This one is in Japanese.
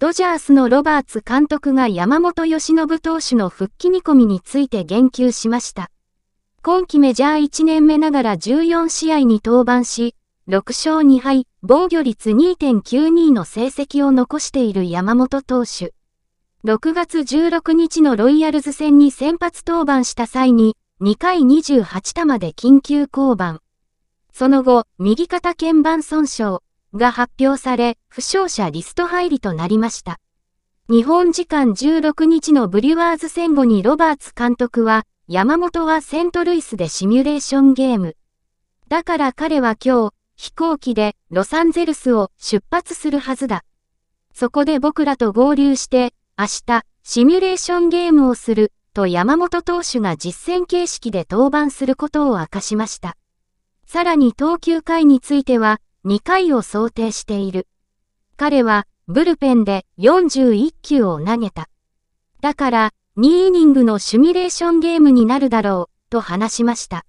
ドジャースのロバーツ監督が山本由伸投手の復帰見込みについて言及しました。今季メジャー1年目ながら14試合に登板し、6勝2敗、防御率2.92の成績を残している山本投手。6月16日のロイヤルズ戦に先発登板した際に、2回28球で緊急降板。その後、右肩鍵盤損傷、が発表され、負傷者リスト入りとなりました。日本時間16日のブリュワーズ戦後にロバーツ監督は、山本はセントルイスでシミュレーションゲーム。だから彼は今日、飛行機でロサンゼルスを出発するはずだ。そこで僕らと合流して、明日、シミュレーションゲームをする、と山本投手が実戦形式で登板することを明かしました。さらに投球回については、2回を想定している。彼はブルペンで41球を投げた。だから2イニングのシミュレーションゲームになるだろうと話しました。